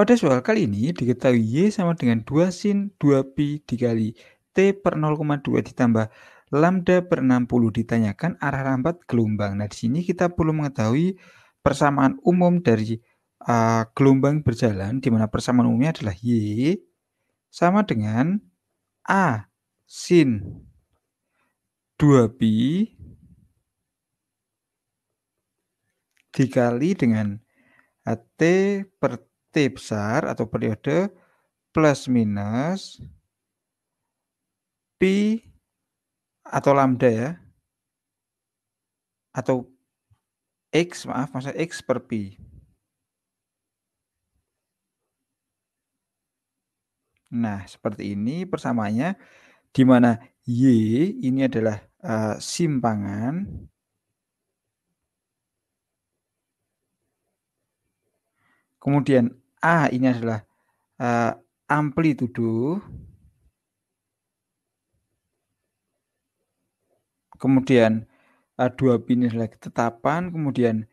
Pada soal kali ini diketahui Y sama dengan 2 sin 2pi dikali T per 0,2 ditambah lambda per 60 ditanyakan arah rambat gelombang. Nah di sini kita perlu mengetahui persamaan umum dari uh, gelombang berjalan di mana persamaan umumnya adalah Y sama dengan A sin 2pi dikali dengan T per T besar atau periode plus minus pi atau lambda ya atau x maaf maksudnya x per pi Nah, seperti ini persamaannya di mana Y ini adalah uh, simpangan kemudian A ini adalah uh, eh, amplitudo. Kemudian eh, dua 2 B ini adalah ketetapan, kemudian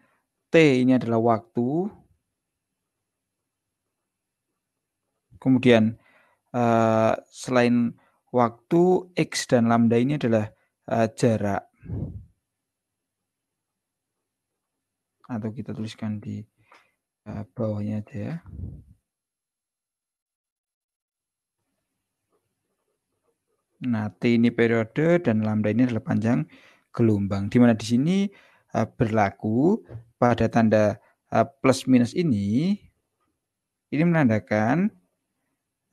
T ini adalah waktu. Kemudian uh, selain waktu X dan lambda ini adalah uh, jarak. Atau kita tuliskan di bawahnya aja ya. Nah, T ini periode dan lambda ini adalah panjang gelombang. dimana mana di sini eh, berlaku pada tanda eh, plus minus ini, ini menandakan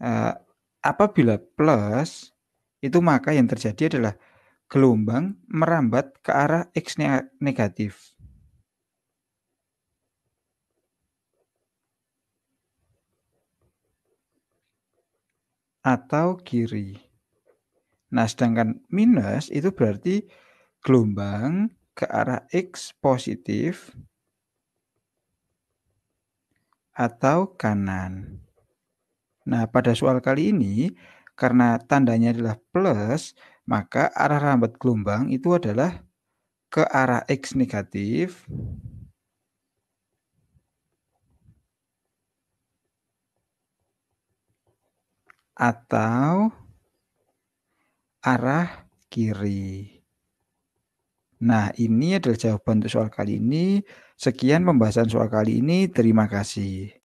eh, apabila plus itu maka yang terjadi adalah gelombang merambat ke arah X negatif. atau kiri. Nah, sedangkan minus itu berarti gelombang ke arah X positif atau kanan. Nah, pada soal kali ini, karena tandanya adalah plus, maka arah rambat gelombang itu adalah ke arah X negatif atau arah kiri. Nah, ini adalah jawaban untuk soal kali ini. Sekian pembahasan soal kali ini. Terima kasih.